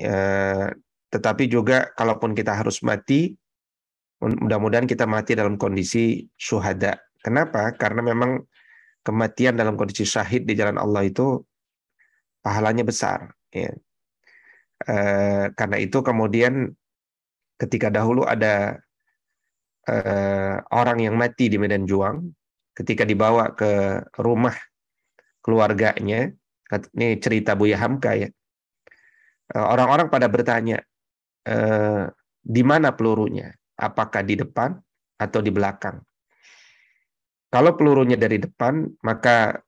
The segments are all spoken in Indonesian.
Eh, tetapi juga kalaupun kita harus mati, mudah-mudahan kita mati dalam kondisi syuhada. Kenapa? Karena memang kematian dalam kondisi syahid di jalan Allah itu pahalanya besar. Ya. E, karena itu kemudian ketika dahulu ada e, orang yang mati di medan juang, ketika dibawa ke rumah keluarganya, ini cerita Buya Hamka ya, Eh, orang-orang pada bertanya eh, di mana pelurunya? Apakah di depan atau di belakang? Kalau pelurunya dari depan, maka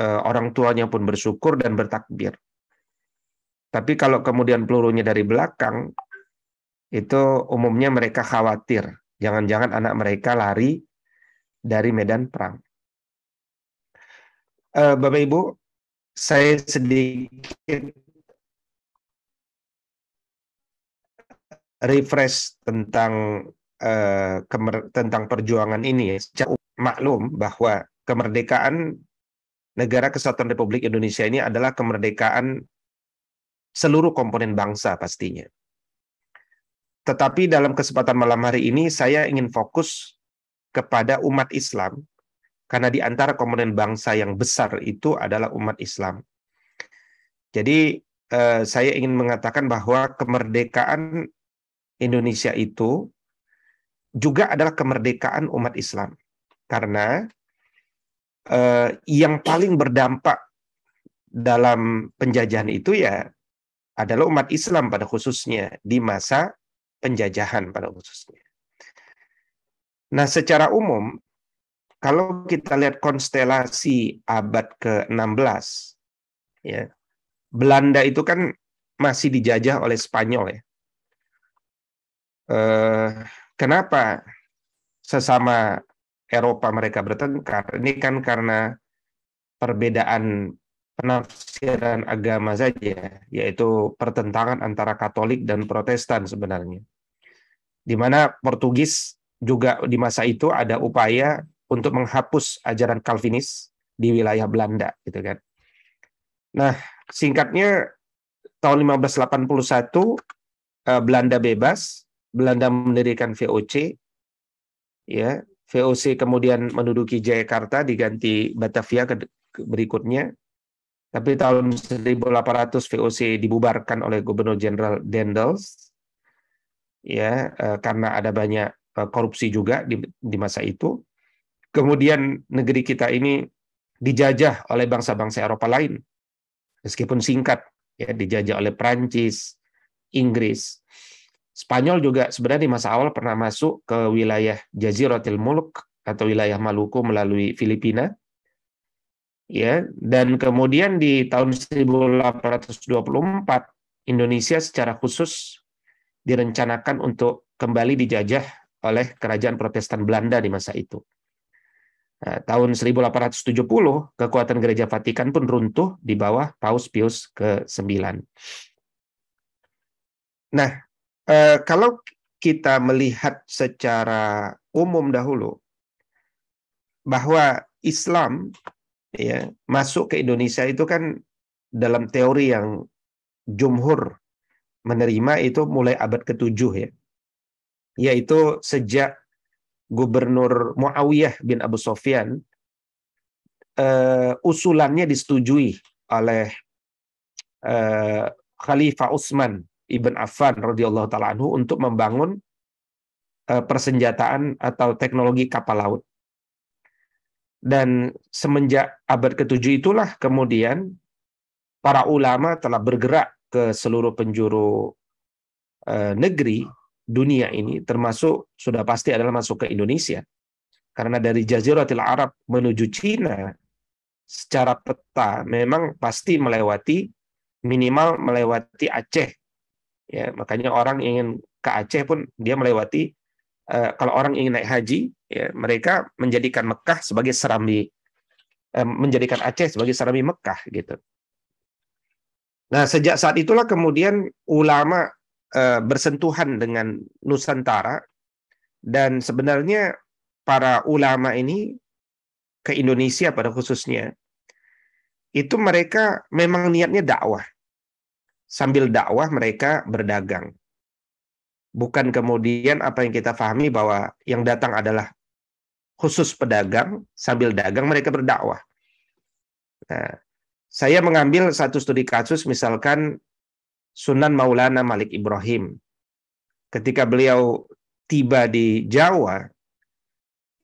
eh, orang tuanya pun bersyukur dan bertakbir. Tapi kalau kemudian pelurunya dari belakang, itu umumnya mereka khawatir. Jangan-jangan anak mereka lari dari medan perang. Bapak Ibu, saya sedikit refresh tentang uh, kemer tentang perjuangan ini ya. Sejak maklum bahwa kemerdekaan negara kesatuan Republik Indonesia ini adalah kemerdekaan seluruh komponen bangsa pastinya. Tetapi dalam kesempatan malam hari ini saya ingin fokus kepada umat Islam karena di antara komponen bangsa yang besar itu adalah umat Islam. Jadi eh, saya ingin mengatakan bahwa kemerdekaan Indonesia itu juga adalah kemerdekaan umat Islam. Karena eh, yang paling berdampak dalam penjajahan itu ya adalah umat Islam pada khususnya di masa penjajahan pada khususnya. Nah, secara umum kalau kita lihat konstelasi abad ke-16 ya. Belanda itu kan masih dijajah oleh Spanyol ya. Eh, kenapa sesama Eropa mereka bertengkar? Ini kan karena perbedaan penafsiran agama saja, yaitu pertentangan antara Katolik dan Protestan sebenarnya. Di mana Portugis juga di masa itu ada upaya untuk menghapus ajaran Calvinis di wilayah Belanda, gitu kan. Nah, singkatnya tahun 1581 eh, Belanda bebas, Belanda mendirikan VOC, ya VOC kemudian menduduki Jakarta diganti Batavia ke berikutnya. Tapi tahun 1800 VOC dibubarkan oleh Gubernur Jenderal Dendels, ya eh, karena ada banyak eh, korupsi juga di, di masa itu. Kemudian negeri kita ini dijajah oleh bangsa-bangsa Eropa lain, meskipun singkat, ya dijajah oleh Prancis, Inggris. Spanyol juga sebenarnya di masa awal pernah masuk ke wilayah Jaziratul Muluk atau wilayah Maluku melalui Filipina. Ya, dan kemudian di tahun 1824 Indonesia secara khusus direncanakan untuk kembali dijajah oleh kerajaan Protestan Belanda di masa itu. Nah, tahun 1870 kekuatan gereja Vatikan pun runtuh di bawah Paus Pius ke-9. Nah, Eh, kalau kita melihat secara umum dahulu bahwa Islam ya masuk ke Indonesia itu kan dalam teori yang jumhur menerima itu mulai abad ke-7 ya. Yaitu sejak gubernur Muawiyah bin Abu Sofyan uh, usulannya disetujui oleh uh, Khalifah Utsman Ibn Affan radhiyallahu taala anhu untuk membangun eh, persenjataan atau teknologi kapal laut. Dan semenjak abad ke-7 itulah kemudian para ulama telah bergerak ke seluruh penjuru eh, negeri dunia ini termasuk sudah pasti adalah masuk ke Indonesia. Karena dari Jaziratul Arab menuju Cina secara peta memang pasti melewati minimal melewati Aceh Ya, makanya orang ingin ke Aceh pun dia melewati eh, kalau orang ingin naik haji, ya, mereka menjadikan Mekah sebagai serambi eh, menjadikan Aceh sebagai serambi Mekah gitu. Nah, sejak saat itulah kemudian ulama eh, bersentuhan dengan Nusantara dan sebenarnya para ulama ini ke Indonesia pada khususnya itu mereka memang niatnya dakwah sambil dakwah mereka berdagang. Bukan kemudian apa yang kita pahami bahwa yang datang adalah khusus pedagang, sambil dagang mereka berdakwah. Nah, saya mengambil satu studi kasus misalkan Sunan Maulana Malik Ibrahim. Ketika beliau tiba di Jawa,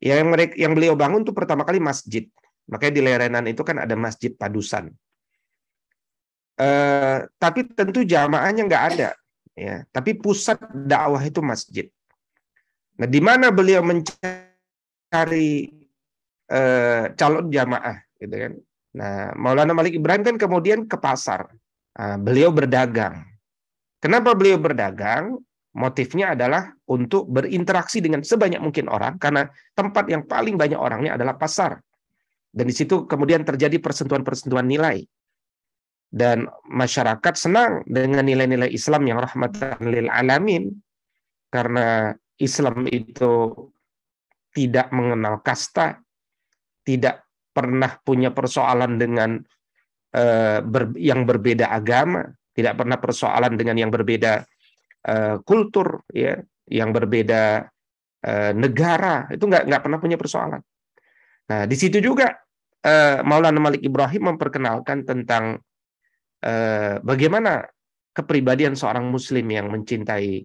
yang mereka yang beliau bangun itu pertama kali masjid. Makanya di Lerenan itu kan ada masjid Padusan. Eh, tapi tentu jamaahnya nggak ada ya tapi pusat dakwah itu masjid nah di mana beliau mencari eh, calon jamaah gitu kan nah Maulana Malik Ibrahim kan kemudian ke pasar nah, beliau berdagang kenapa beliau berdagang motifnya adalah untuk berinteraksi dengan sebanyak mungkin orang karena tempat yang paling banyak orangnya adalah pasar dan di situ kemudian terjadi persentuhan-persentuhan nilai dan masyarakat senang dengan nilai-nilai Islam yang rahmatan lil alamin karena Islam itu tidak mengenal kasta, tidak pernah punya persoalan dengan uh, ber, yang berbeda agama, tidak pernah persoalan dengan yang berbeda uh, kultur, ya, yang berbeda uh, negara, itu nggak nggak pernah punya persoalan. Nah, di situ juga uh, Maulana Malik Ibrahim memperkenalkan tentang Eh, bagaimana kepribadian seorang muslim yang mencintai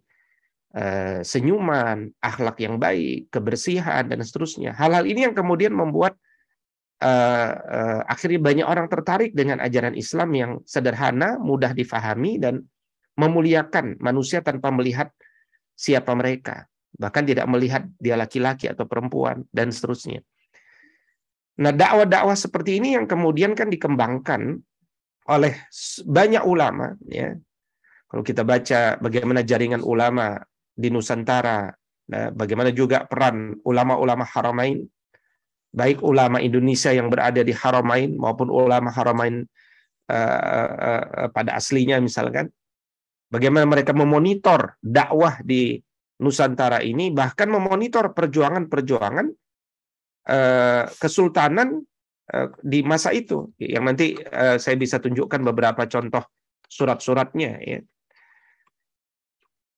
eh, senyuman, akhlak yang baik, kebersihan dan seterusnya. Hal-hal ini yang kemudian membuat eh, akhirnya banyak orang tertarik dengan ajaran Islam yang sederhana, mudah difahami dan memuliakan manusia tanpa melihat siapa mereka, bahkan tidak melihat dia laki-laki atau perempuan dan seterusnya. Nah, dakwah-dakwah seperti ini yang kemudian kan dikembangkan oleh banyak ulama ya. Kalau kita baca bagaimana jaringan ulama di Nusantara, nah, bagaimana juga peran ulama-ulama Haramain baik ulama Indonesia yang berada di Haramain maupun ulama Haramain uh, uh, pada aslinya misalkan bagaimana mereka memonitor dakwah di Nusantara ini bahkan memonitor perjuangan-perjuangan kesultanan Eh, di masa itu yang nanti eh, saya bisa tunjukkan beberapa contoh surat-suratnya ya.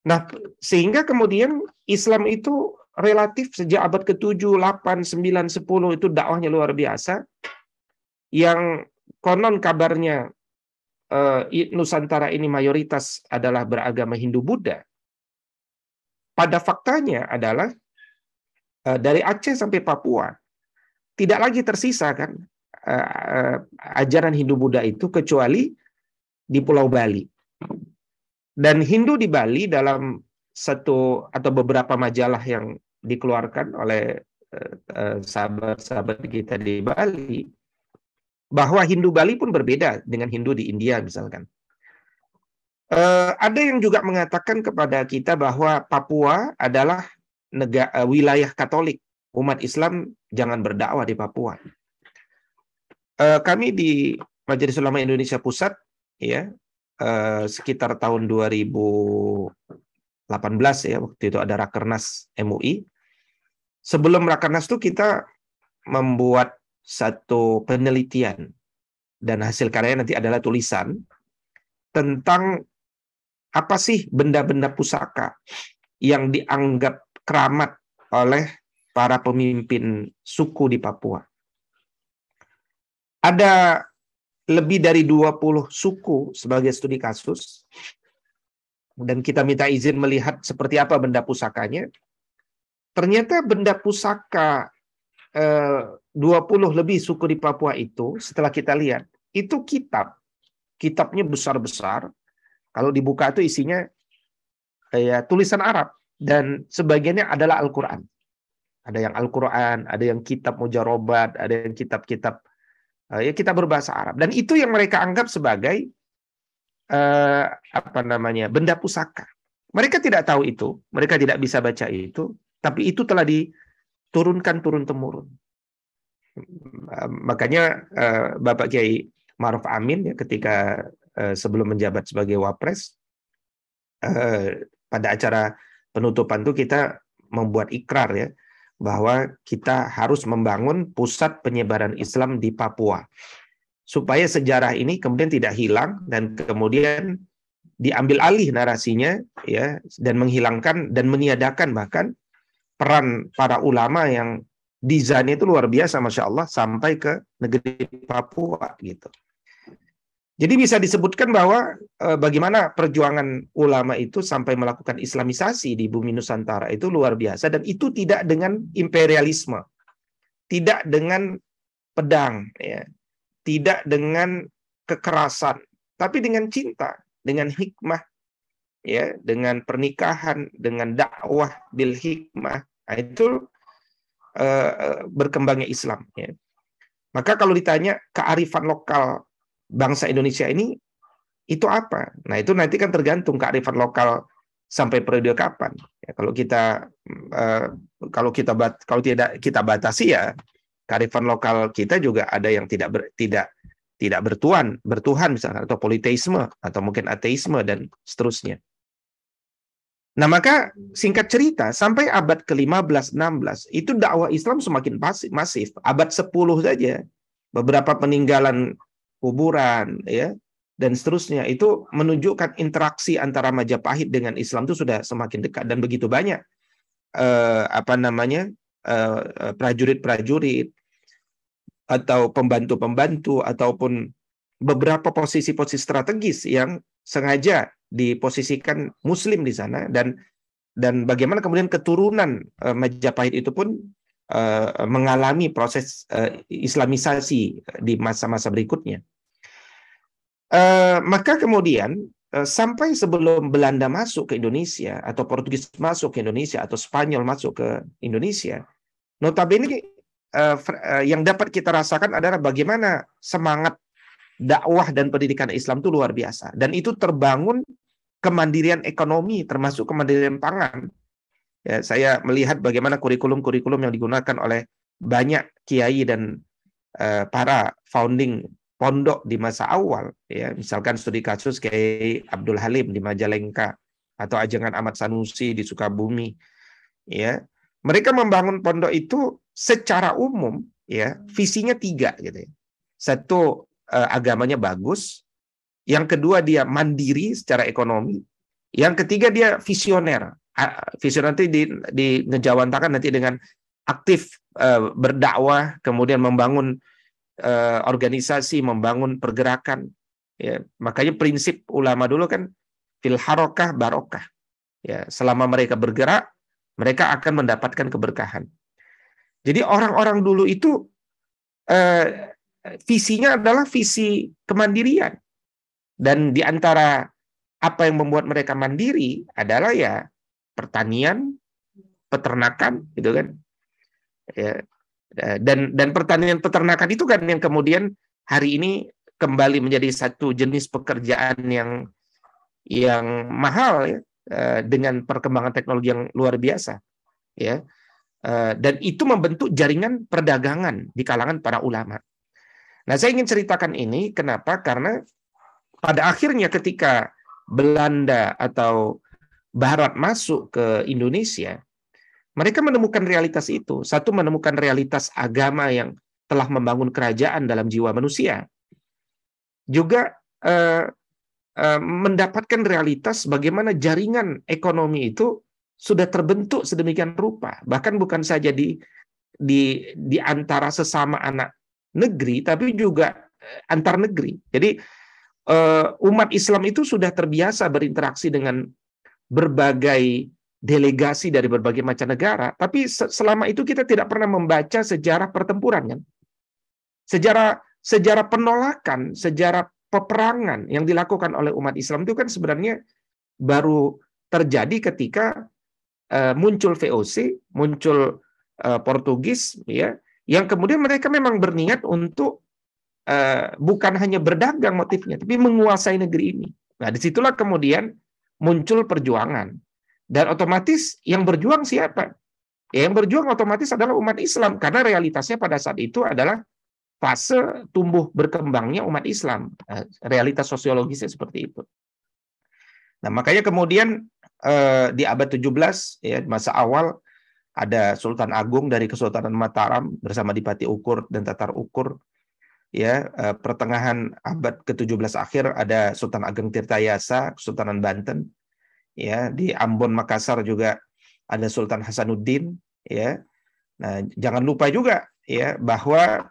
Nah, sehingga kemudian Islam itu relatif sejak abad ke-7, 8, 9, 10 itu dakwahnya luar biasa yang konon kabarnya eh, Nusantara ini mayoritas adalah beragama Hindu-Buddha. Pada faktanya adalah dari Aceh sampai Papua tidak lagi tersisa kan eh, eh, ajaran Hindu Buddha itu kecuali di Pulau Bali. Dan Hindu di Bali dalam satu atau beberapa majalah yang dikeluarkan oleh eh, sahabat-sahabat kita di Bali bahwa Hindu Bali pun berbeda dengan Hindu di India misalkan. ada yang juga mengatakan kepada kita bahwa Papua adalah negara, wilayah Katolik umat Islam jangan berdakwah di Papua. Eh, kami di Majelis Ulama Indonesia Pusat ya eh, sekitar tahun 2018 ya waktu itu ada Rakernas MUI. Sebelum Rakernas itu kita membuat satu penelitian dan hasil karyanya nanti adalah tulisan tentang apa sih benda-benda pusaka yang dianggap keramat oleh para pemimpin suku di Papua. Ada lebih dari 20 suku sebagai studi kasus. Dan kita minta izin melihat seperti apa benda pusakanya. Ternyata benda pusaka eh, 20 lebih suku di Papua itu, setelah kita lihat, itu kitab. Kitabnya besar-besar. Kalau dibuka itu isinya eh, tulisan Arab. Dan sebagiannya adalah Al-Quran. Ada yang Al-Quran, ada yang kitab mujarobat, ada yang kitab-kitab eh, ya kita berbahasa Arab. Dan itu yang mereka anggap sebagai eh, apa namanya benda pusaka. Mereka tidak tahu itu, mereka tidak bisa baca itu, tapi itu telah diturunkan turun temurun. Makanya eh, Bapak Kiai Maruf Amin ya ketika eh, sebelum menjabat sebagai wapres eh, pada acara penutupan itu kita membuat ikrar ya bahwa kita harus membangun pusat penyebaran Islam di Papua supaya sejarah ini kemudian tidak hilang dan kemudian diambil alih narasinya ya dan menghilangkan dan meniadakan bahkan peran para ulama yang desainnya itu luar biasa masya Allah sampai ke negeri Papua gitu. Jadi bisa disebutkan bahwa eh, bagaimana perjuangan ulama itu sampai melakukan islamisasi di bumi Nusantara itu luar biasa dan itu tidak dengan imperialisme. Tidak dengan pedang ya. Tidak dengan kekerasan, tapi dengan cinta, dengan hikmah ya, dengan pernikahan, dengan dakwah bil hikmah. Nah, itu eh, eh berkembangnya Islam ya. Maka kalau ditanya kearifan lokal bangsa Indonesia ini itu apa? Nah, itu nanti kan tergantung kearifan lokal sampai periode kapan. Ya, kalau kita uh, kalau kita bat, kalau tidak kita batasi ya kearifan lokal kita juga ada yang tidak ber, tidak tidak bertuan, bertuhan misalnya atau politeisme atau mungkin ateisme dan seterusnya. Nah, maka singkat cerita sampai abad ke-15 16 itu dakwah Islam semakin masif. Abad 10 saja beberapa peninggalan kuburan, ya dan seterusnya itu menunjukkan interaksi antara Majapahit dengan Islam itu sudah semakin dekat dan begitu banyak eh, apa namanya prajurit eh, eh, prajurit-prajurit atau pembantu-pembantu ataupun beberapa posisi-posisi strategis yang sengaja diposisikan Muslim di sana dan dan bagaimana kemudian keturunan eh, Majapahit itu pun Eh, mengalami proses eh, islamisasi di masa-masa berikutnya. Eh, maka kemudian sampai sebelum Belanda masuk ke Indonesia atau Portugis masuk ke Indonesia atau Spanyol masuk ke Indonesia, notabene yang dapat kita rasakan adalah bagaimana semangat dakwah dan pendidikan Islam itu luar biasa dan itu terbangun kemandirian ekonomi termasuk kemandirian pangan Ya, saya melihat bagaimana kurikulum-kurikulum yang digunakan oleh banyak kiai dan uh, para founding pondok di masa awal, ya misalkan studi kasus kayak Abdul Halim di Majalengka atau Ajengan Ahmad Sanusi di Sukabumi, ya mereka membangun pondok itu secara umum, ya visinya tiga gitu. Ya. Satu uh, agamanya bagus, yang kedua dia mandiri secara ekonomi, yang ketiga dia visioner Visi nanti di, di ngejawantakan nanti dengan aktif uh, berdakwah, kemudian membangun uh, organisasi, membangun pergerakan. Ya, makanya prinsip ulama dulu kan fil harokah barokah. Ya, selama mereka bergerak, mereka akan mendapatkan keberkahan. Jadi orang-orang dulu itu uh, visinya adalah visi kemandirian. Dan di antara apa yang membuat mereka mandiri adalah ya pertanian, peternakan, gitu kan? Ya, ya, dan dan pertanian peternakan itu kan yang kemudian hari ini kembali menjadi satu jenis pekerjaan yang yang mahal ya eh, dengan perkembangan teknologi yang luar biasa ya eh, dan itu membentuk jaringan perdagangan di kalangan para ulama. Nah, saya ingin ceritakan ini kenapa? Karena pada akhirnya ketika Belanda atau Barat masuk ke Indonesia, mereka menemukan realitas itu. Satu, menemukan realitas agama yang telah membangun kerajaan dalam jiwa manusia. Juga eh, eh, mendapatkan realitas bagaimana jaringan ekonomi itu sudah terbentuk sedemikian rupa. Bahkan bukan saja di, di, di antara sesama anak negeri, tapi juga eh, antar negeri. Jadi eh, umat Islam itu sudah terbiasa berinteraksi dengan berbagai delegasi dari berbagai macam negara, tapi selama itu kita tidak pernah membaca sejarah pertempuran kan. Sejarah sejarah penolakan, sejarah peperangan yang dilakukan oleh umat Islam itu kan sebenarnya baru terjadi ketika eh, muncul VOC, muncul eh, Portugis ya, yang kemudian mereka memang berniat untuk eh, bukan hanya berdagang motifnya, tapi menguasai negeri ini. Nah, disitulah kemudian muncul perjuangan. Dan otomatis yang berjuang siapa? Ya, yang berjuang otomatis adalah umat Islam karena realitasnya pada saat itu adalah fase tumbuh berkembangnya umat Islam. Eh, realitas sosiologisnya seperti itu. Nah, makanya kemudian eh, di abad 17 ya masa awal ada Sultan Agung dari Kesultanan Mataram bersama Dipati Ukur dan Tatar Ukur ya eh, pertengahan abad ke-17 akhir ada Sultan Ageng Tirtayasa Kesultanan Banten ya di Ambon Makassar juga ada Sultan Hasanuddin ya nah jangan lupa juga ya bahwa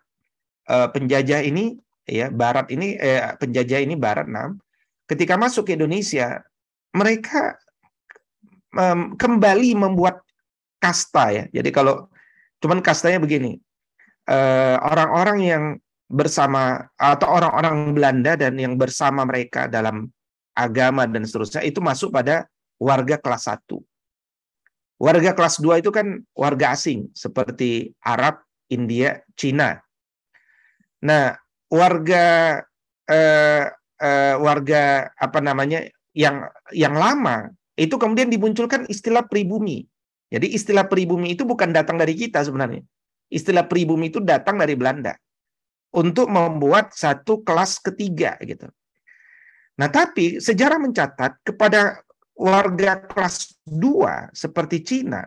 eh, penjajah ini ya barat ini eh, penjajah ini barat nam ketika masuk ke Indonesia mereka um, kembali membuat kasta ya jadi kalau cuman kastanya begini eh, orang -orang yang bersama atau orang-orang Belanda dan yang bersama mereka dalam agama dan seterusnya itu masuk pada warga kelas 1. Warga kelas 2 itu kan warga asing seperti Arab, India, Cina. Nah, warga eh, eh, warga apa namanya yang yang lama itu kemudian dimunculkan istilah pribumi. Jadi istilah pribumi itu bukan datang dari kita sebenarnya. Istilah pribumi itu datang dari Belanda untuk membuat satu kelas ketiga gitu. Nah, tapi sejarah mencatat kepada warga kelas dua seperti Cina.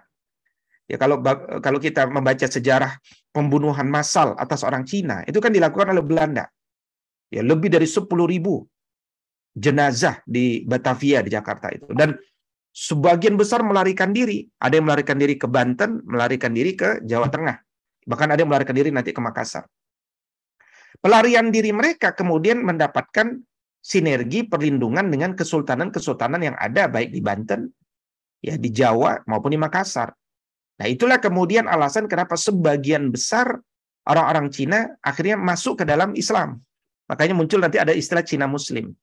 Ya kalau kalau kita membaca sejarah pembunuhan massal atas orang Cina, itu kan dilakukan oleh Belanda. Ya, lebih dari sepuluh ribu jenazah di Batavia di Jakarta itu dan sebagian besar melarikan diri. Ada yang melarikan diri ke Banten, melarikan diri ke Jawa Tengah. Bahkan ada yang melarikan diri nanti ke Makassar pelarian diri mereka kemudian mendapatkan sinergi perlindungan dengan kesultanan-kesultanan yang ada baik di Banten, ya di Jawa maupun di Makassar. Nah, itulah kemudian alasan kenapa sebagian besar orang-orang Cina akhirnya masuk ke dalam Islam. Makanya muncul nanti ada istilah Cina Muslim.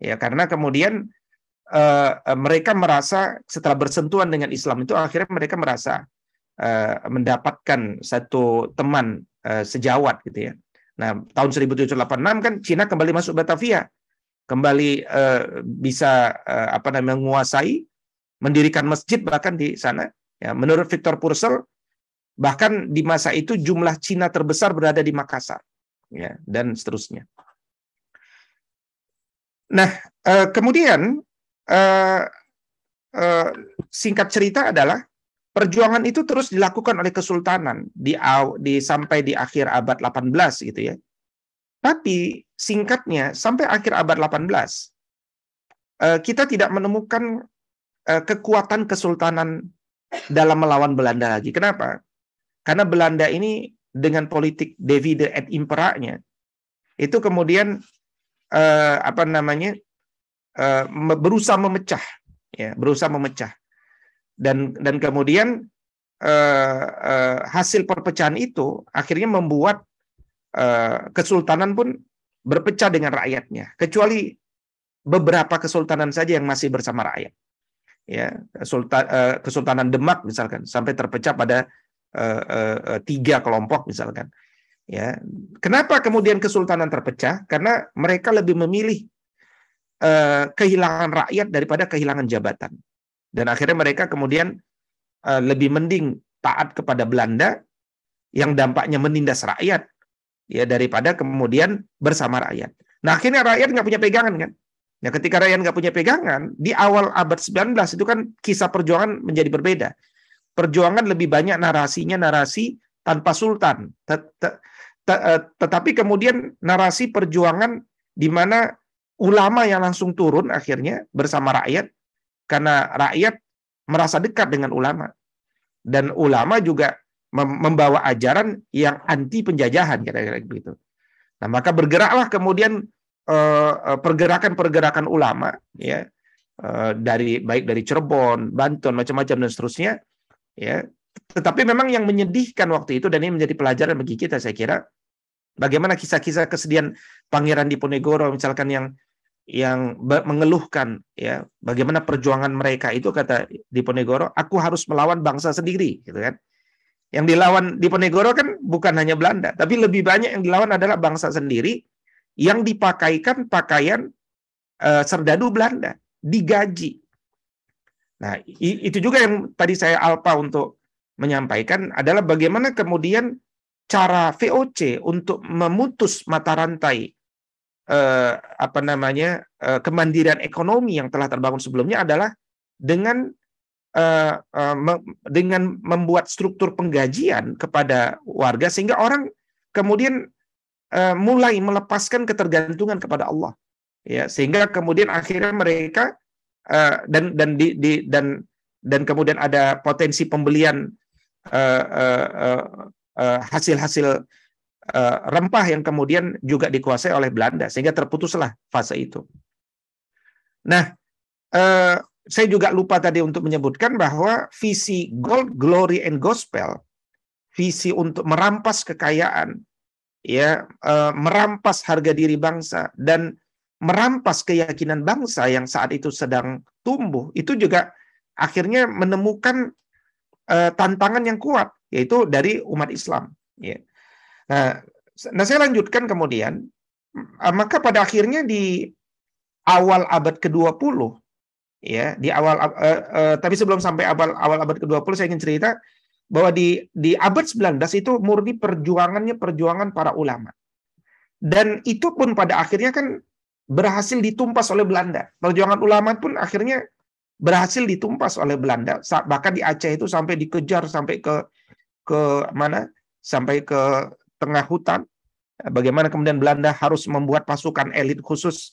Ya, karena kemudian uh, mereka merasa setelah bersentuhan dengan Islam itu akhirnya mereka merasa uh, mendapatkan satu teman uh, sejawat gitu ya. Nah, tahun 1786 kan Cina kembali masuk Batavia, kembali eh, bisa eh, apa namanya menguasai, mendirikan masjid bahkan di sana. Ya, menurut Victor Purcell, bahkan di masa itu jumlah Cina terbesar berada di Makassar, ya, dan seterusnya. Nah, eh, kemudian eh, eh, singkat cerita adalah Perjuangan itu terus dilakukan oleh kesultanan di, di sampai di akhir abad 18 gitu ya. Tapi singkatnya sampai akhir abad 18 eh, kita tidak menemukan eh, kekuatan kesultanan dalam melawan Belanda lagi. Kenapa? Karena Belanda ini dengan politik divide et impera-nya itu kemudian eh, apa namanya berusaha memecah ya berusaha memecah dan dan kemudian eh, eh, hasil perpecahan itu akhirnya membuat eh, kesultanan pun berpecah dengan rakyatnya kecuali beberapa kesultanan saja yang masih bersama rakyat ya Sultan, eh, kesultanan Demak misalkan sampai terpecah pada eh, eh, eh, tiga kelompok misalkan ya kenapa kemudian kesultanan terpecah karena mereka lebih memilih eh, kehilangan rakyat daripada kehilangan jabatan dan akhirnya mereka kemudian uh, lebih mending taat kepada Belanda yang dampaknya menindas rakyat ya daripada kemudian bersama rakyat. Nah akhirnya rakyat nggak punya pegangan kan. Nah ketika rakyat nggak punya pegangan di awal abad 19 itu kan kisah perjuangan menjadi berbeda. Perjuangan lebih banyak narasinya narasi tanpa sultan. Tet -tet eh, tetapi kemudian narasi perjuangan di mana ulama yang langsung turun akhirnya bersama rakyat karena rakyat merasa dekat dengan ulama dan ulama juga membawa ajaran yang anti penjajahan kira-kira begitu. Nah, maka bergeraklah kemudian eh, eh, pergerakan-pergerakan ulama ya eh, dari baik dari Cirebon, Banten, macam-macam dan seterusnya ya. Tetapi memang yang menyedihkan waktu itu dan ini menjadi pelajaran bagi kita saya kira bagaimana kisah-kisah kesedihan Pangeran Diponegoro misalkan yang yang mengeluhkan ya bagaimana perjuangan mereka itu kata Diponegoro aku harus melawan bangsa sendiri gitu kan yang dilawan Diponegoro kan bukan hanya Belanda tapi lebih banyak yang dilawan adalah bangsa sendiri yang dipakaikan pakaian uh, serdadu Belanda digaji nah itu juga yang tadi saya alpa untuk menyampaikan adalah bagaimana kemudian cara VOC untuk memutus mata rantai eh, apa namanya eh, kemandirian ekonomi yang telah terbangun sebelumnya adalah dengan eh, eh, me, dengan membuat struktur penggajian kepada warga sehingga orang kemudian eh, mulai melepaskan ketergantungan kepada Allah ya sehingga kemudian akhirnya mereka uh, dan dan di, di dan dan kemudian ada potensi pembelian eh, eh, hasil-hasil uh, uh, uh, hasil -hasil Eh, rempah yang kemudian juga dikuasai oleh Belanda sehingga terputuslah fase itu. Nah, eh, saya juga lupa tadi untuk menyebutkan bahwa visi Gold Glory and Gospel, visi untuk merampas kekayaan, ya, eh, merampas harga diri bangsa dan merampas keyakinan bangsa yang saat itu sedang tumbuh, itu juga akhirnya menemukan eh, tantangan yang kuat yaitu dari umat Islam, Yeah. Nah, nah, saya lanjutkan kemudian, ah, maka pada akhirnya di awal abad ke-20 ya, di awal uh, uh, tapi sebelum sampai awal awal abad ke-20 saya ingin cerita bahwa di di abad 19 itu murni perjuangannya perjuangan para ulama. Dan itu pun pada akhirnya kan berhasil ditumpas oleh Belanda. Perjuangan ulama pun akhirnya berhasil ditumpas oleh Belanda. Bahkan di Aceh itu sampai dikejar sampai ke ke mana? Sampai ke tengah hutan. Eh, bagaimana kemudian Belanda harus membuat pasukan elit khusus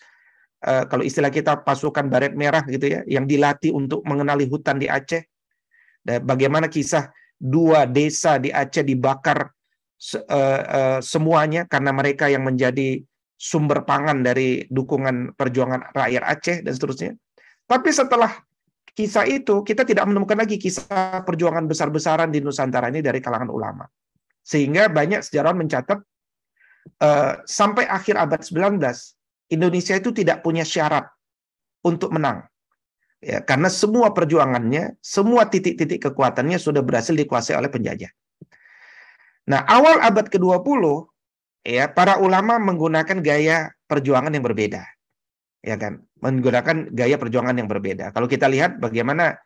eh, kalau istilah kita pasukan baret merah gitu ya yang dilatih untuk mengenali hutan di Aceh. Dan bagaimana kisah dua desa di Aceh dibakar eh, semuanya karena mereka yang menjadi sumber pangan dari dukungan perjuangan rakyat Aceh dan seterusnya. Tapi setelah kisah itu kita tidak menemukan lagi kisah perjuangan besar-besaran di Nusantara ini dari kalangan ulama. Sehingga banyak sejarawan mencatat uh, sampai akhir abad 19 Indonesia itu tidak punya syarat untuk menang. Ya, karena semua perjuangannya, semua titik-titik kekuatannya sudah berhasil dikuasai oleh penjajah. Nah, awal abad ke-20 ya para ulama menggunakan gaya perjuangan yang berbeda. Ya kan? Menggunakan gaya perjuangan yang berbeda. Kalau kita lihat bagaimana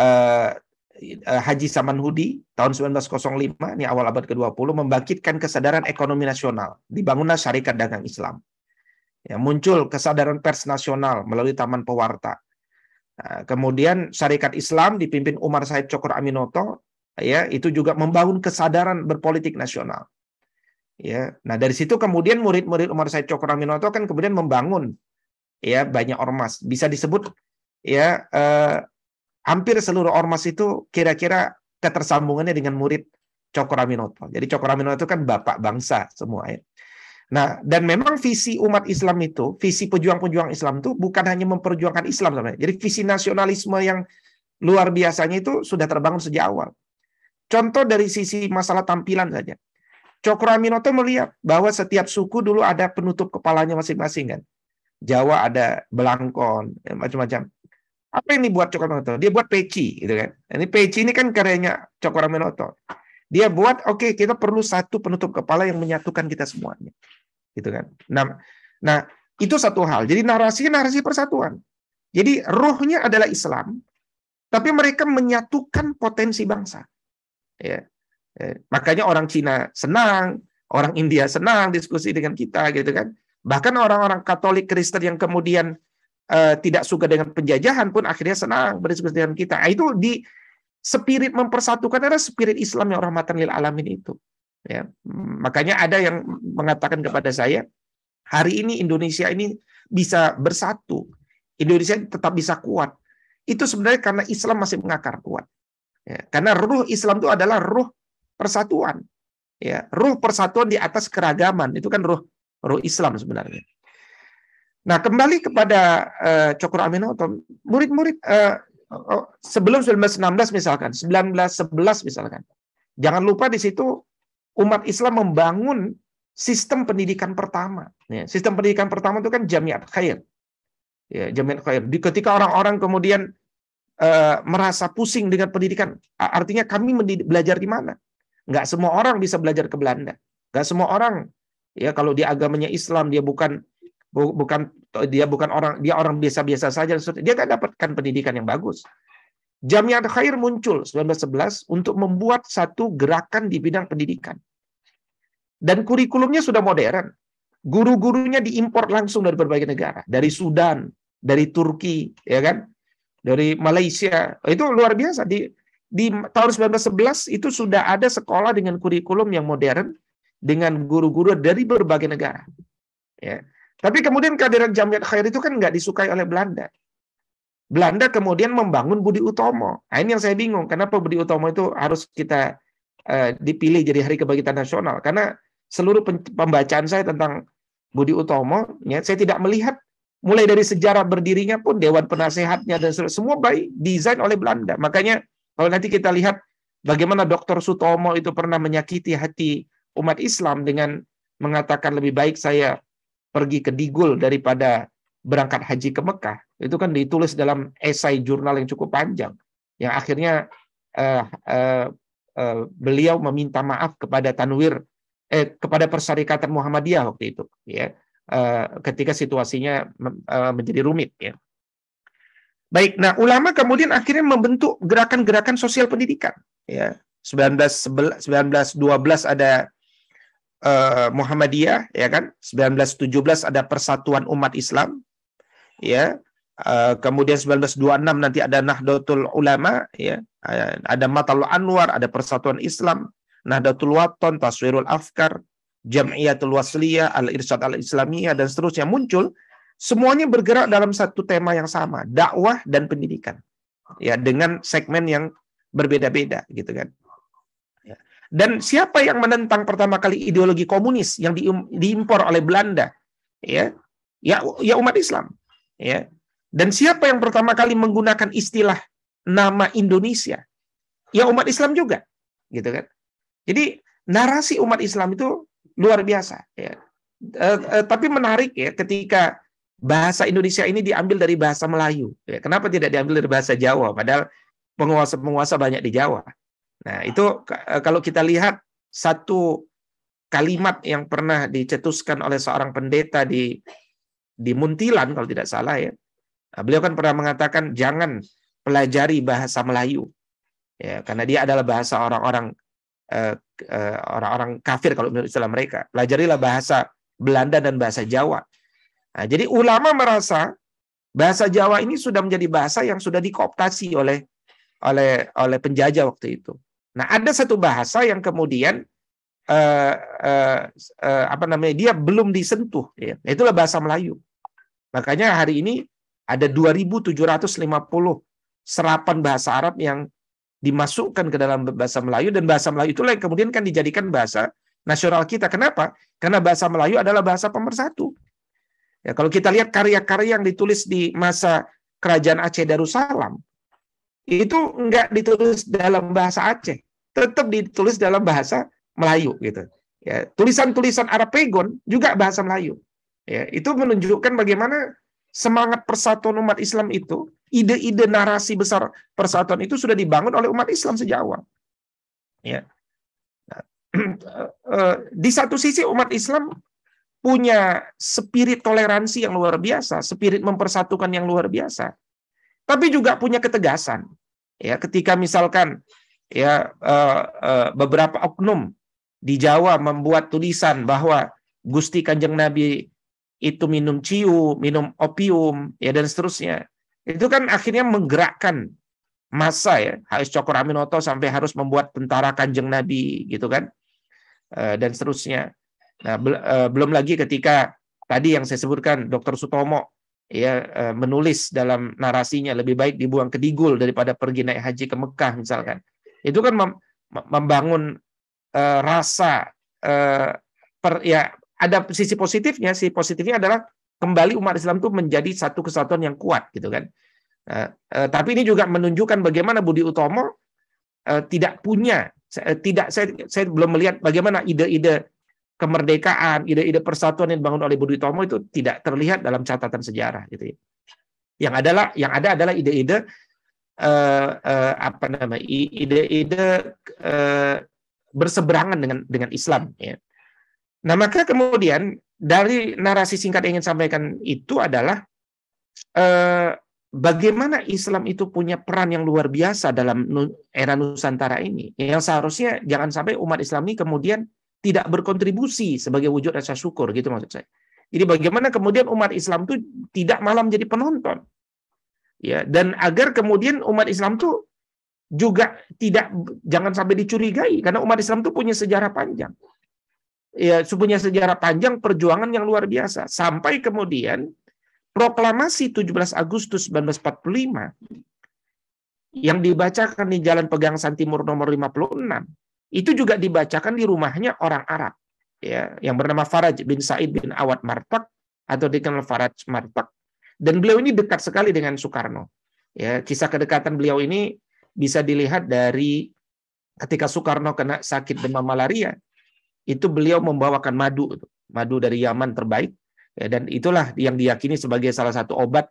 uh, Eh, Haji Saman Hudi tahun 1905, ini awal abad ke-20, membangkitkan kesadaran ekonomi nasional. Dibangunlah syarikat dagang Islam. Ya, muncul kesadaran pers nasional melalui Taman Pewarta. Nah, kemudian syarikat Islam dipimpin Umar Said Cokor Aminoto, ya itu juga membangun kesadaran berpolitik nasional. Ya, nah dari situ kemudian murid-murid Umar Said Cokor Aminoto kan kemudian membangun ya banyak ormas, bisa disebut ya eh, hampir seluruh ormas itu kira-kira ketersambungannya dengan murid Cokroaminoto. Jadi Cokroaminoto itu kan bapak bangsa semua ya. Nah, dan memang visi umat Islam itu, visi pejuang-pejuang Islam itu bukan hanya memperjuangkan Islam sebenarnya. Jadi visi nasionalisme yang luar biasanya itu sudah terbangun sejak awal. Contoh dari sisi masalah tampilan saja. Cokroaminoto melihat bahwa setiap suku dulu ada penutup kepalanya masing-masing kan. Jawa ada belangkon, macam-macam. Apa yang dibuat Cokro Aminoto? Dia buat peci, gitu kan. Ini peci ini kan karyanya Cokro Aminoto. Dia buat, oke, okay, kita perlu satu penutup kepala yang menyatukan kita semuanya. Gitu kan. Nah, nah itu satu hal. Jadi narasi narasi persatuan. Jadi ruhnya adalah Islam, tapi mereka menyatukan potensi bangsa. Ya. ya. Makanya orang Cina senang, orang India senang diskusi dengan kita gitu kan. Bahkan orang-orang Katolik Kristen yang kemudian Eh, tidak suka dengan penjajahan pun akhirnya senang berdiskusi dengan kita. Nah, itu di spirit mempersatukan adalah spirit Islam yang rahmatan lil alamin itu. Ya. Makanya ada yang mengatakan kepada saya, hari ini Indonesia ini bisa bersatu. Indonesia tetap bisa kuat. Itu sebenarnya karena Islam masih mengakar kuat. Ya. Karena ruh Islam itu adalah ruh persatuan. Ya. Ruh persatuan di atas keragaman. Itu kan ruh ruh Islam sebenarnya. Nah, kembali kepada uh, Cokur Aminoto, murid-murid uh, sebelum 1916 misalkan, 1911 misalkan. Jangan lupa di situ umat Islam membangun sistem pendidikan pertama. Ya, sistem pendidikan pertama itu kan jamiat khair. Ya, jamiat khair. Di ketika orang-orang kemudian uh, merasa pusing dengan pendidikan, artinya kami mendidik, belajar di mana? Nggak semua orang bisa belajar ke Belanda. Nggak semua orang ya kalau di agamanya Islam dia bukan bukan dia bukan orang dia orang biasa-biasa saja dia nggak dapatkan pendidikan yang bagus Jamiat Khair muncul 1911 untuk membuat satu gerakan di bidang pendidikan dan kurikulumnya sudah modern guru-gurunya diimpor langsung dari berbagai negara dari Sudan dari Turki ya kan dari Malaysia itu luar biasa di di tahun 1911 itu sudah ada sekolah dengan kurikulum yang modern dengan guru-guru dari berbagai negara ya tapi kemudian kehadiran Jamiat Khair itu kan nggak disukai oleh Belanda. Belanda kemudian membangun Budi Utomo. Nah, ini yang saya bingung, kenapa Budi Utomo itu harus kita uh, dipilih jadi Hari Kebangkitan Nasional? Karena seluruh pembacaan saya tentang Budi Utomo, ya, saya tidak melihat mulai dari sejarah berdirinya pun Dewan Penasehatnya dan semua baik desain oleh Belanda. Makanya kalau nanti kita lihat bagaimana Dr. Sutomo itu pernah menyakiti hati umat Islam dengan mengatakan lebih baik saya pergi ke Digul daripada berangkat haji ke Mekah itu kan ditulis dalam esai jurnal yang cukup panjang yang akhirnya eh, eh, eh, beliau meminta maaf kepada Tanwir eh, kepada Persyarikatan Muhammadiyah waktu itu ya eh, ketika situasinya eh, menjadi rumit ya baik nah ulama kemudian akhirnya membentuk gerakan-gerakan sosial pendidikan ya 1912 ada Eh, Muhammadiyah ya kan 1917 ada Persatuan Umat Islam ya uh, kemudian 1926 nanti ada Nahdlatul Ulama ya eh, ada Matal Anwar ada Persatuan Islam Nahdlatul Waton Taswirul Afkar Jam'iyatul Wasliyah Al Irsyad Al Islamiyah dan seterusnya muncul semuanya bergerak dalam satu tema yang sama dakwah dan pendidikan ya dengan segmen yang berbeda-beda gitu kan dan siapa yang menentang pertama kali ideologi komunis yang diimpor oleh Belanda? Ya, ya, ya umat Islam. Ya. Dan siapa yang pertama kali menggunakan istilah nama Indonesia? Ya umat Islam juga, gitu kan? Jadi narasi umat Islam itu luar biasa. Ya. E, e, tapi menarik ya ketika bahasa Indonesia ini diambil dari bahasa Melayu. Ya. Kenapa tidak diambil dari bahasa Jawa? Padahal penguasa-penguasa banyak di Jawa Nah, itu eh, kalau kita lihat satu kalimat yang pernah dicetuskan oleh seorang pendeta di di Muntilan kalau tidak salah ya. Nah, beliau kan pernah mengatakan jangan pelajari bahasa Melayu. Ya, karena dia adalah bahasa orang-orang eh, eh, kafir kalau menurut istilah mereka. Pelajarilah bahasa Belanda dan bahasa Jawa. Nah, jadi ulama merasa bahasa Jawa ini sudah menjadi bahasa yang sudah dikooptasi oleh oleh oleh penjajah waktu itu. Nah, ada satu bahasa yang kemudian eh, eh, uh, apa namanya dia belum disentuh. Ya. Itulah bahasa Melayu. Makanya hari ini ada 2.750 serapan bahasa Arab yang dimasukkan ke dalam bahasa Melayu dan bahasa Melayu itulah yang kemudian kan dijadikan bahasa nasional kita. Kenapa? Karena bahasa Melayu adalah bahasa pemersatu. Ya, kalau kita lihat karya-karya yang ditulis di masa kerajaan Aceh Darussalam, itu enggak ditulis dalam bahasa Aceh, tetap ditulis dalam bahasa Melayu gitu. Ya, tulisan-tulisan Arab Pegon juga bahasa Melayu. Ya, itu menunjukkan bagaimana semangat persatuan umat Islam itu, ide-ide narasi besar persatuan itu sudah dibangun oleh umat Islam sejak awal. Ya. Nah, eh, di satu sisi umat Islam punya spirit toleransi yang luar biasa, spirit mempersatukan yang luar biasa tapi juga punya ketegasan. Ya, ketika misalkan ya eh, eh, beberapa oknum di Jawa membuat tulisan bahwa Gusti Kanjeng Nabi itu minum ciu, minum opium, ya dan seterusnya. Itu kan akhirnya menggerakkan masa ya. Harus Cokor Aminoto sampai harus membuat tentara Kanjeng Nabi gitu kan. Eh, dan seterusnya. Nah, belum lagi ketika tadi yang saya sebutkan Dr. Sutomo ya eh, menulis dalam narasinya lebih baik dibuang ke digul daripada pergi naik haji ke Mekah misalkan. Itu kan mem membangun uh, rasa uh, per ya ada sisi positifnya, sisi positifnya adalah kembali umat Islam itu menjadi satu kesatuan yang kuat gitu kan. Uh, uh, tapi ini juga menunjukkan bagaimana Budi Utomo uh, tidak punya uh, tidak saya saya belum melihat bagaimana ide-ide kemerdekaan, ide-ide persatuan yang dibangun oleh Budi Tomo itu tidak terlihat dalam catatan sejarah gitu ya. Yang adalah yang ada adalah ide-ide eh, eh, apa nama ide-ide eh, berseberangan dengan dengan Islam ya. Nah, maka kemudian dari narasi singkat yang ingin sampaikan itu adalah eh, bagaimana Islam itu punya peran yang luar biasa dalam era Nusantara ini. Yang seharusnya jangan sampai umat Islam ini kemudian tidak berkontribusi sebagai wujud rasa syukur gitu maksud saya. Jadi bagaimana kemudian umat Islam itu tidak malam jadi penonton. Ya, dan agar kemudian umat Islam itu juga tidak jangan sampai dicurigai karena umat Islam itu punya sejarah panjang. Ya, punya sejarah panjang perjuangan yang luar biasa sampai kemudian proklamasi 17 Agustus 1945 yang dibacakan di Jalan Pegangsaan Timur nomor 56 itu juga dibacakan di rumahnya orang Arab ya yang bernama Faraj bin Said bin Awad Martak atau dikenal Faraj Martak dan beliau ini dekat sekali dengan Soekarno ya kisah kedekatan beliau ini bisa dilihat dari ketika Soekarno kena sakit demam malaria itu beliau membawakan madu madu dari Yaman terbaik ya, dan itulah yang diyakini sebagai salah satu obat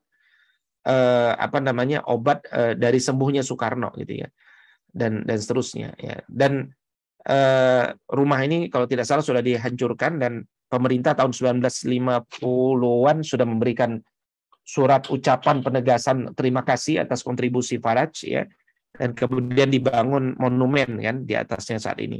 eh, apa namanya obat eh, dari sembuhnya Soekarno gitu ya dan dan seterusnya ya dan Eh, rumah ini kalau tidak salah sudah dihancurkan dan pemerintah tahun 1950-an sudah memberikan surat ucapan penegasan terima kasih atas kontribusi Faraj ya dan kemudian dibangun monumen kan di atasnya saat ini.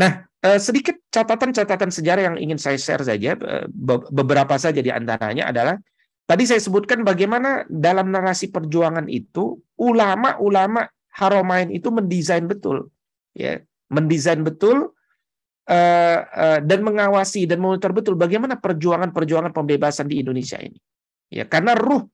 Nah, eh, sedikit catatan-catatan sejarah yang ingin saya share saja eh, beberapa saja di antaranya adalah tadi saya sebutkan bagaimana dalam narasi perjuangan itu ulama-ulama Haromain itu mendesain betul ya mendesain betul eh, eh, dan mengawasi dan memonitor betul bagaimana perjuangan-perjuangan pembebasan di Indonesia ini. Ya, karena ruh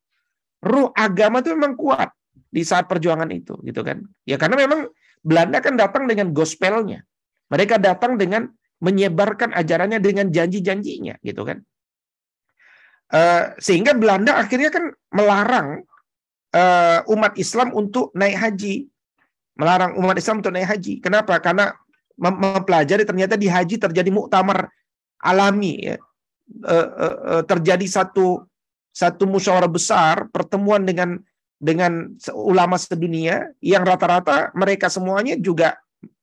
ruh agama itu memang kuat di saat perjuangan itu, gitu kan? Ya karena memang Belanda kan datang dengan gospelnya. Mereka datang dengan menyebarkan ajarannya dengan janji-janjinya, gitu kan? Eh, sehingga Belanda akhirnya kan melarang umat Islam untuk naik haji melarang umat Islam untuk naik haji. Kenapa? Karena mempelajari ternyata di haji terjadi muktamar alami, ya. e, e, e terjadi satu satu musyawarah besar, pertemuan dengan dengan ulama sedunia yang rata-rata mereka semuanya juga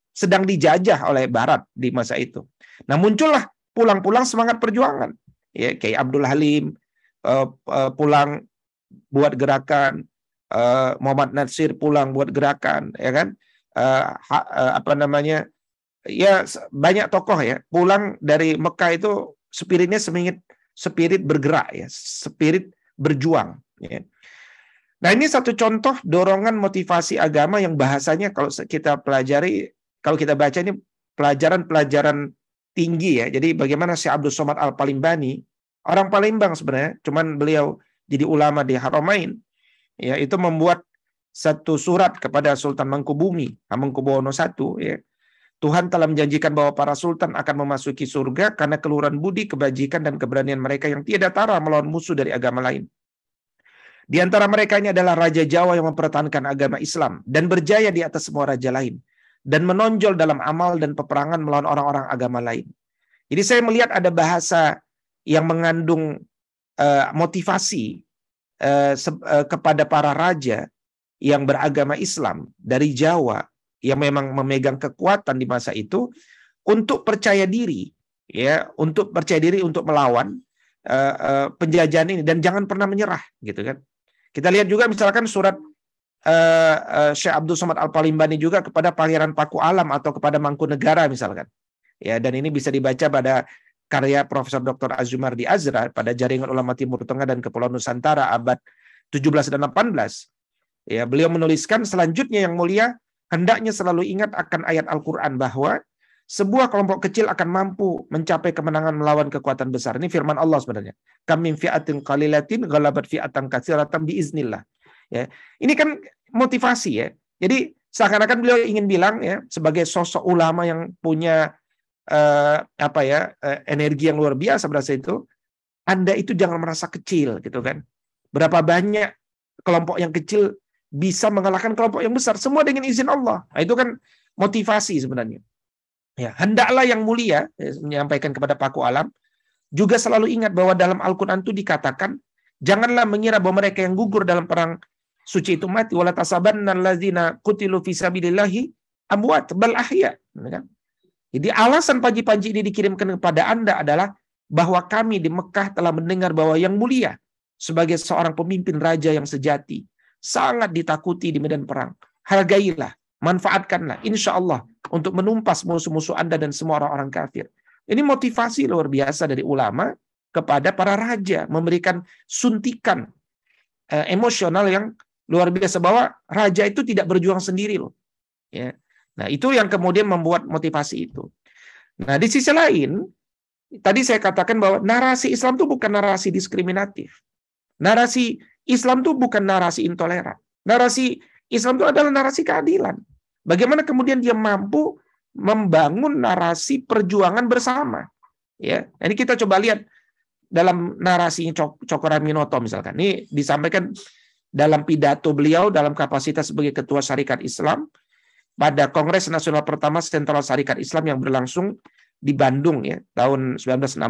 sedang dijajah oleh Barat di masa itu. Nah muncullah pulang-pulang semangat perjuangan, ya kayak Abdul Halim e, e, pulang buat gerakan uh, Muhammad Nasir pulang buat gerakan ya kan uh, ha, uh, apa namanya ya banyak tokoh ya pulang dari Mekah itu spiritnya semingit spirit bergerak ya spirit berjuang ya. Nah ini satu contoh dorongan motivasi agama yang bahasanya kalau kita pelajari kalau kita baca ini pelajaran-pelajaran tinggi ya. Jadi bagaimana si Abdul Somad Al Palimbani orang Palembang sebenarnya, cuman beliau jadi ulama di Haramain ya itu membuat satu surat kepada Sultan Mangkubumi, Hamengkubuwono I, ya. Tuhan telah menjanjikan bahwa para sultan akan memasuki surga karena keluhuran budi, kebajikan, dan keberanian mereka yang tiada tara melawan musuh dari agama lain. Di antara mereka ini adalah Raja Jawa yang mempertahankan agama Islam dan berjaya di atas semua raja lain dan menonjol dalam amal dan peperangan melawan orang-orang agama lain. Jadi saya melihat ada bahasa yang mengandung uh, motivasi Eh, eh, kepada para raja yang beragama Islam dari Jawa yang memang memegang kekuatan di masa itu untuk percaya diri ya untuk percaya diri untuk melawan eh, eh, penjajahan ini dan jangan pernah menyerah gitu kan kita lihat juga misalkan surat uh, uh, Syekh Abdul Somad Al Palimbani juga kepada Pangeran Paku Alam atau kepada Mangku Negara misalkan ya dan ini bisa dibaca pada karya Profesor Dr. Azumardi Azra pada jaringan ulama Timur Tengah dan Kepulauan Nusantara abad 17 dan 18. Ya, beliau menuliskan selanjutnya yang mulia, hendaknya selalu ingat akan ayat Al-Qur'an bahwa sebuah kelompok kecil akan mampu mencapai kemenangan melawan kekuatan besar. Ini firman Allah sebenarnya. Kami fi'atin qalilatin ghalabat fi'atan katsiratan biiznillah. Ya. Ini kan motivasi ya. Jadi seakan-akan beliau ingin bilang ya sebagai sosok ulama yang punya uh, apa ya uh, energi yang luar biasa berasa itu anda itu jangan merasa kecil gitu kan berapa banyak kelompok yang kecil bisa mengalahkan kelompok yang besar semua dengan izin Allah nah, itu kan motivasi sebenarnya ya hendaklah yang mulia ya, menyampaikan kepada paku alam juga selalu ingat bahwa dalam Al-Quran itu dikatakan janganlah mengira bahwa mereka yang gugur dalam perang suci itu mati wala tasabanna kutilu qutilu amwat bal ahya nah, kan? Jadi alasan panji-panji ini dikirimkan kepada Anda adalah bahwa kami di Mekah telah mendengar bahwa yang mulia sebagai seorang pemimpin raja yang sejati sangat ditakuti di medan perang. Hargailah, manfaatkanlah insya Allah untuk menumpas musuh-musuh Anda dan semua orang-orang kafir. Ini motivasi luar biasa dari ulama kepada para raja memberikan suntikan eh, emosional yang luar biasa bahwa raja itu tidak berjuang sendiri loh. Ya. Nah, itu yang kemudian membuat motivasi itu. Nah, di sisi lain, tadi saya katakan bahwa narasi Islam itu bukan narasi diskriminatif. Narasi Islam itu bukan narasi intoleran. Narasi Islam itu adalah narasi keadilan. Bagaimana kemudian dia mampu membangun narasi perjuangan bersama. Ya, ini kita coba lihat dalam narasi Cok Minoto misalkan. Ini disampaikan dalam pidato beliau dalam kapasitas sebagai ketua syarikat Islam pada Kongres Nasional pertama Sentral Syarikat Islam yang berlangsung di Bandung ya tahun 1916.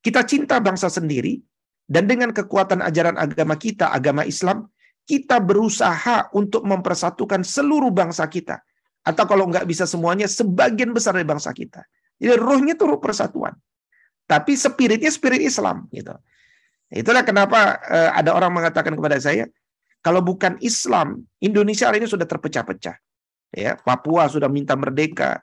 Kita cinta bangsa sendiri dan dengan kekuatan ajaran agama kita, agama Islam, kita berusaha untuk mempersatukan seluruh bangsa kita. Atau kalau nggak bisa semuanya, sebagian besar dari bangsa kita. Jadi ruhnya itu ruh persatuan. Tapi spiritnya spirit Islam. gitu. Itulah kenapa eh, ada orang mengatakan kepada saya, kalau bukan Islam, Indonesia hari ini sudah terpecah-pecah. Ya, Papua sudah minta merdeka,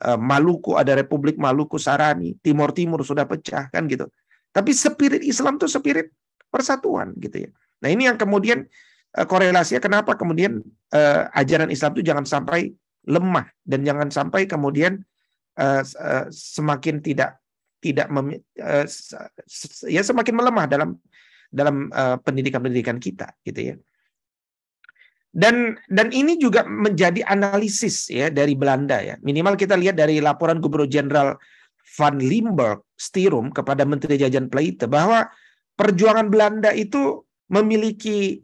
eh, Maluku ada Republik Maluku Sarani, Timur Timur sudah pecah kan gitu. Tapi spirit Islam tuh spirit persatuan gitu ya. Nah ini yang kemudian eh, korelasinya kenapa kemudian uh, ajaran Islam itu jangan sampai lemah dan jangan sampai kemudian uh, semakin tidak tidak mem, ya semakin melemah dalam dalam eh, pendidikan-pendidikan uh, kita gitu ya. Dan dan ini juga menjadi analisis ya dari Belanda ya. Minimal kita lihat dari laporan Gubernur Jenderal Van Limburg Stirum kepada Menteri Jajan Pleite bahwa perjuangan Belanda itu memiliki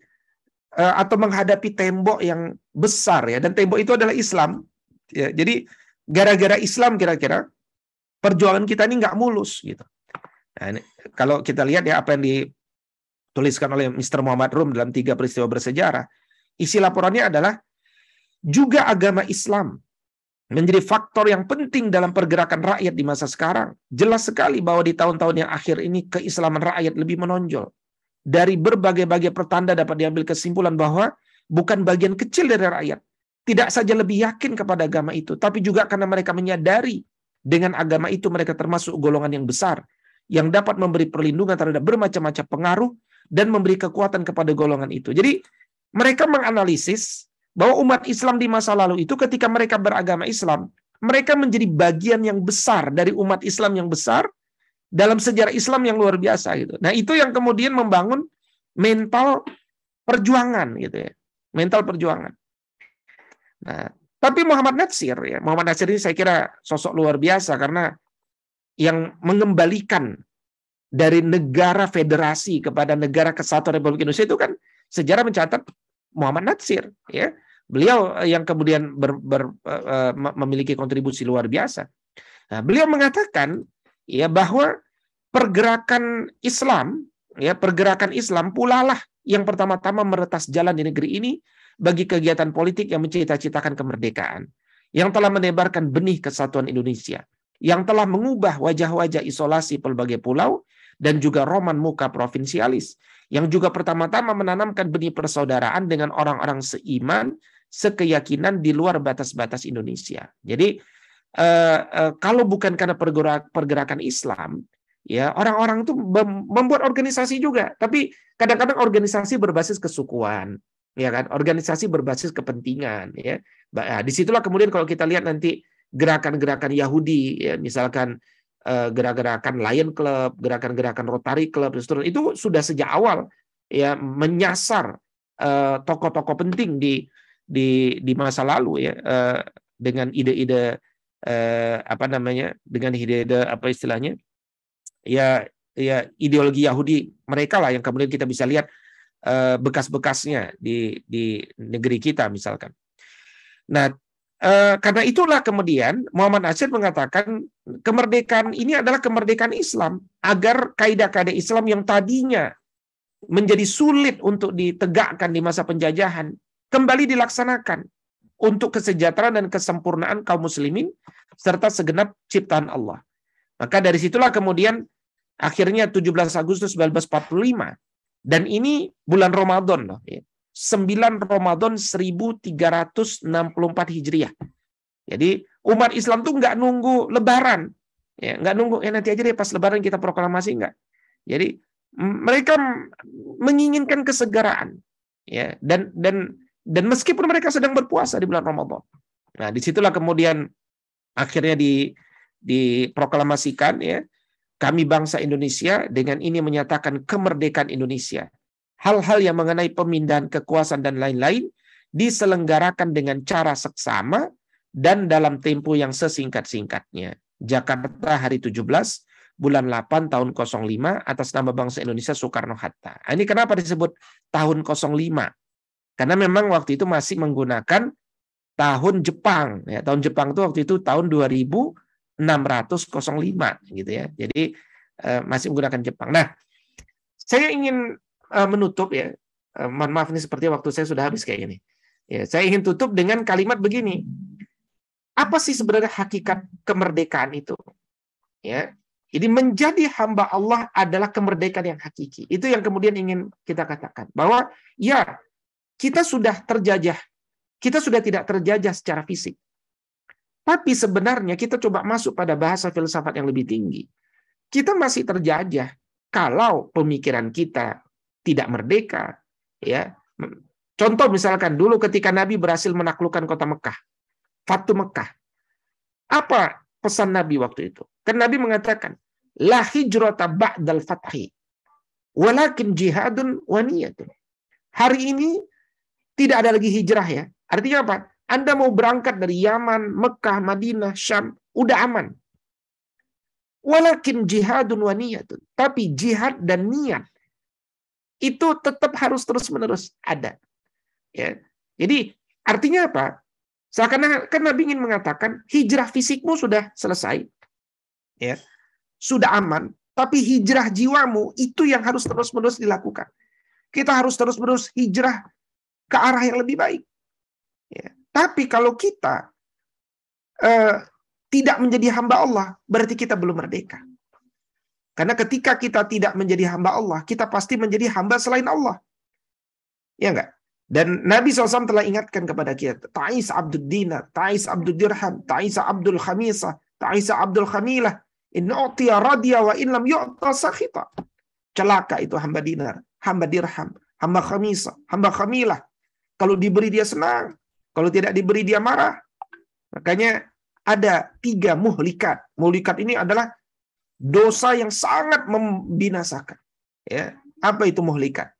uh, atau menghadapi tembok yang besar ya dan tembok itu adalah Islam. Ya, jadi gara-gara Islam kira-kira perjuangan kita ini nggak mulus gitu. Nah, ini, kalau kita lihat ya apa yang di tuliskan oleh Mr. Muhammad Rum dalam tiga peristiwa bersejarah. Isi laporannya adalah juga agama Islam menjadi faktor yang penting dalam pergerakan rakyat di masa sekarang. Jelas sekali bahwa di tahun-tahun yang akhir ini keislaman rakyat lebih menonjol. Dari berbagai-bagai pertanda dapat diambil kesimpulan bahwa bukan bagian kecil dari rakyat. Tidak saja lebih yakin kepada agama itu, tapi juga karena mereka menyadari dengan agama itu mereka termasuk golongan yang besar yang dapat memberi perlindungan terhadap bermacam-macam pengaruh dan memberi kekuatan kepada golongan itu. Jadi mereka menganalisis bahwa umat Islam di masa lalu itu ketika mereka beragama Islam, mereka menjadi bagian yang besar dari umat Islam yang besar dalam sejarah Islam yang luar biasa gitu. Nah, itu yang kemudian membangun mental perjuangan gitu ya. Mental perjuangan. Nah, tapi Muhammad Nasir ya, Muhammad Nasir ini saya kira sosok luar biasa karena yang mengembalikan dari negara federasi kepada negara kesatuan Republik Indonesia itu kan sejarah mencatat Muhammad Natsir ya beliau eh, yang kemudian ber, ber, uh, memiliki kontribusi luar biasa nah, beliau mengatakan ya bahwa pergerakan Islam ya pergerakan Islam pula lah yang pertama-tama meretas jalan di negeri ini bagi kegiatan politik yang mencita-citakan kemerdekaan yang telah menebarkan benih kesatuan Indonesia yang telah mengubah wajah-wajah isolasi pelbagai pulau dan juga Roman Muka Provinsialis yang juga pertama-tama menanamkan benih persaudaraan dengan orang-orang seiman, sekeyakinan di luar batas-batas Indonesia. Jadi eh, eh, kalau bukan karena pergerakan Islam, ya orang-orang itu membuat organisasi juga, tapi kadang-kadang organisasi berbasis kesukuan, ya kan? Organisasi berbasis kepentingan, ya. Nah, disitulah kemudian kalau kita lihat nanti gerakan-gerakan Yahudi, ya, misalkan Eh, gerak-gerakan Lion Club, gerakan-gerakan Rotary Club, dan seterusnya. Itu sudah sejak awal ya menyasar eh, tokoh-tokoh penting di di di masa lalu ya eh, dengan ide-ide apa namanya dengan ide-ide apa istilahnya ya ya ideologi Yahudi mereka lah yang kemudian kita bisa lihat bekas-bekasnya di di negeri kita misalkan. Nah, Eh, karena itulah kemudian Muhammad Nasir mengatakan kemerdekaan ini adalah kemerdekaan Islam agar kaidah-kaidah Islam yang tadinya menjadi sulit untuk ditegakkan di masa penjajahan kembali dilaksanakan untuk kesejahteraan dan kesempurnaan kaum muslimin serta segenap ciptaan Allah. Maka dari situlah kemudian akhirnya 17 Agustus 1945 dan ini bulan Ramadan loh. Ya. 9 Ramadan 1364 Hijriah. Jadi umat Islam tuh nggak nunggu lebaran. Ya, nggak nunggu ya nanti aja deh pas lebaran kita proklamasi nggak. Jadi mereka menginginkan kesegaraan. Ya, dan dan dan meskipun mereka sedang berpuasa di bulan Ramadan. Nah, disitulah kemudian akhirnya di diproklamasikan ya kami bangsa Indonesia dengan ini menyatakan kemerdekaan Indonesia hal-hal yang mengenai pemindahan kekuasaan dan lain-lain diselenggarakan dengan cara seksama dan dalam tempo yang sesingkat-singkatnya. Jakarta hari 17 bulan 8 tahun 05 atas nama bangsa Indonesia Soekarno-Hatta. Nah, ini kenapa disebut tahun 05? Karena memang waktu itu masih menggunakan tahun Jepang. Ya, tahun Jepang itu waktu itu tahun 2605 gitu ya. Jadi eh, masih menggunakan Jepang. Nah, saya ingin Eh, menutup ya. Eh, mohon maaf ini seperti waktu saya sudah habis kayak gini. Ya, saya ingin tutup dengan kalimat begini. Apa sih sebenarnya hakikat kemerdekaan itu? Ya. Jadi menjadi hamba Allah adalah kemerdekaan yang hakiki. Itu yang kemudian ingin kita katakan bahwa ya kita sudah terjajah. Kita sudah tidak terjajah secara fisik. Tapi sebenarnya kita coba masuk pada bahasa filsafat yang lebih tinggi. Kita masih terjajah kalau pemikiran kita, tidak merdeka, ya. Contoh misalkan dulu ketika Nabi berhasil menaklukkan kota Mekah, Fatu Mekah. Apa pesan Nabi waktu itu? Kan Nabi mengatakan, "La hijrata ba'dal fathi, walakin jihadun waniyatun." Hari ini tidak ada lagi hijrah ya. Artinya apa? Anda mau berangkat dari Yaman, Mekah, Madinah, Syam, udah aman. Walakin jihadun waniyatun. Tapi jihad dan niat itu tetap harus terus-menerus ada. Ya. Jadi artinya apa? Seakan-akan kan Nabi ingin mengatakan hijrah fisikmu sudah selesai. Ya. Sudah aman, tapi hijrah jiwamu itu yang harus terus-menerus dilakukan. Kita harus terus-menerus hijrah ke arah yang lebih baik. Ya. Tapi kalau kita eh, tidak menjadi hamba Allah, berarti kita belum merdeka. Karena ketika kita tidak menjadi hamba Allah, kita pasti menjadi hamba selain Allah. Ya enggak? Dan Nabi SAW telah ingatkan kepada kita, Ta'is Abdul Dina, Ta'is Abdul Dirham, Ta'is Abdul Khamisah, Ta'is Abdul Khamilah, In u'tia radia wa in lam yu'ta sakhita. Celaka itu hamba dinar, hamba dirham, hamba khamisah, hamba khamilah. Kalau diberi dia senang, kalau tidak diberi dia marah. Makanya ada tiga muhlikat. Muhlikat ini adalah dosa yang sangat membinasakan. Ya, apa itu muhlikat?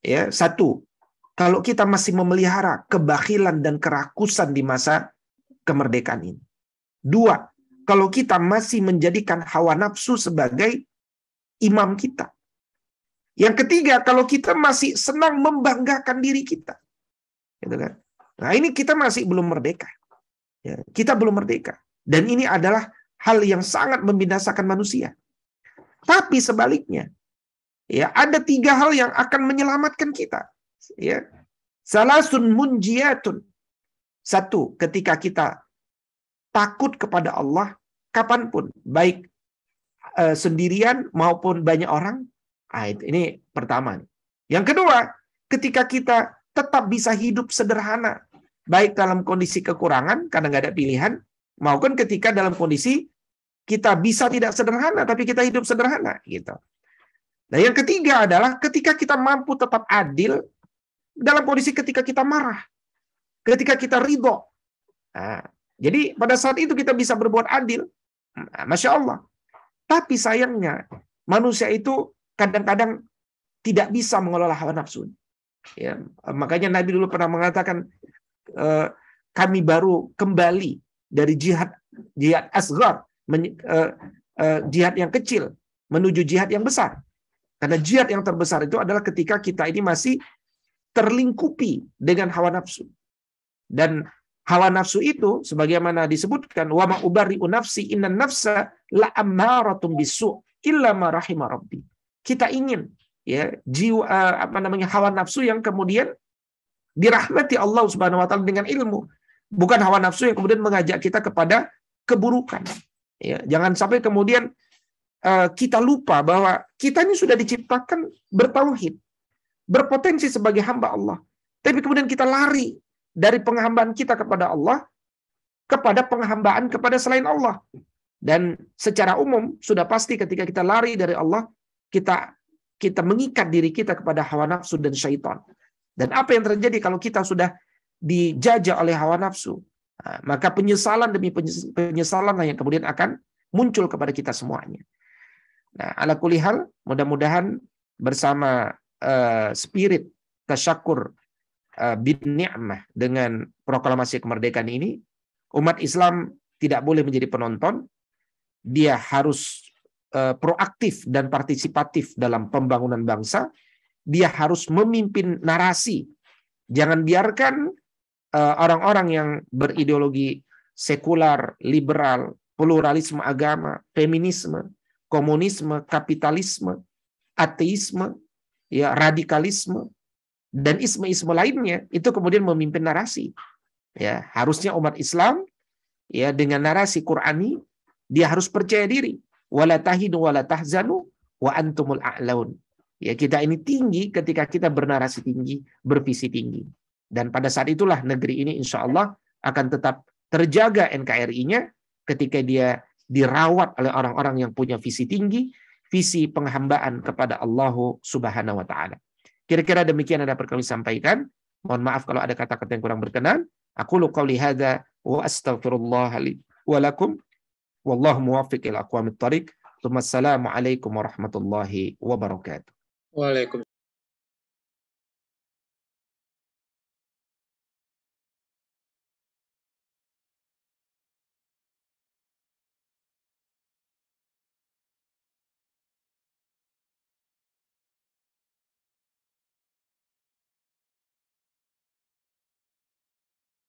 Ya, satu, kalau kita masih memelihara kebakilan dan kerakusan di masa kemerdekaan ini. Dua, kalau kita masih menjadikan hawa nafsu sebagai imam kita. Yang ketiga, kalau kita masih senang membanggakan diri kita. Gitu kan? Nah, ini kita masih belum merdeka. Ya, kita belum merdeka. Dan ini adalah hal yang sangat membinasakan manusia. Tapi sebaliknya, ya ada tiga hal yang akan menyelamatkan kita. Ya. Salasun munjiatun. Satu, ketika kita takut kepada Allah kapanpun, baik eh, sendirian maupun banyak orang. Nah, ini pertama. Yang kedua, ketika kita tetap bisa hidup sederhana, baik dalam kondisi kekurangan karena nggak ada pilihan, maupun kan ketika dalam kondisi kita bisa tidak sederhana tapi kita hidup sederhana gitu. Nah, yang ketiga adalah ketika kita mampu tetap adil dalam kondisi ketika kita marah, ketika kita ridho. Nah, jadi pada saat itu kita bisa berbuat adil, nah, masya Allah. Tapi sayangnya manusia itu kadang-kadang tidak bisa mengelola hawa nafsu. Ya, makanya Nabi dulu pernah mengatakan e, kami baru kembali dari jihad jihad asgar men, uh, eh, uh, eh, jihad yang kecil menuju jihad yang besar. Karena jihad yang terbesar itu adalah ketika kita ini masih terlingkupi dengan hawa nafsu. Dan hawa nafsu itu sebagaimana disebutkan wa ma nafsi inna nafsa la ammaratum bisu illa ma Kita ingin ya jiwa eh, apa namanya hawa nafsu yang kemudian dirahmati Allah Subhanahu wa taala dengan ilmu bukan hawa nafsu yang kemudian mengajak kita kepada keburukan. Ya, jangan sampai kemudian uh, kita lupa bahwa kita ini sudah diciptakan bertauhid, berpotensi sebagai hamba Allah. Tapi kemudian kita lari dari penghambaan kita kepada Allah kepada penghambaan kepada selain Allah. Dan secara umum sudah pasti ketika kita lari dari Allah, kita kita mengikat diri kita kepada hawa nafsu dan syaitan. Dan apa yang terjadi kalau kita sudah dijajah oleh hawa nafsu. maka penyesalan demi penyesalan yang kemudian akan muncul kepada kita semuanya. Nah, ala kulihal mudah-mudahan bersama uh, spirit tasyakur uh, bin ni'mah dengan proklamasi kemerdekaan ini umat Islam tidak boleh menjadi penonton dia harus uh, proaktif dan partisipatif dalam pembangunan bangsa dia harus memimpin narasi jangan biarkan Eh, orang-orang yang berideologi sekular, liberal, pluralisme agama, feminisme, komunisme, kapitalisme, ateisme, ya radikalisme dan isme-isme lainnya itu kemudian memimpin narasi. Ya, harusnya umat Islam ya dengan narasi Qurani dia harus percaya diri. Wala tahinu wala tahzanu wa antumul a'laun. Ya, kita ini tinggi ketika kita bernarasi tinggi, bervisi tinggi. Dan pada saat itulah negeri ini insya Allah akan tetap terjaga NKRI-nya ketika dia dirawat oleh orang-orang yang punya visi tinggi, visi penghambaan kepada Allah Subhanahu wa taala. Kira-kira demikian ada perlu sampaikan. Mohon maaf kalau ada kata-kata yang kurang berkenan. Aku lukau lihada wa astaghfirullah wa lakum wallahu muwafiq ila aqwamit thariq. Assalamualaikum warahmatullahi wabarakatuh. Waalaikumsalam.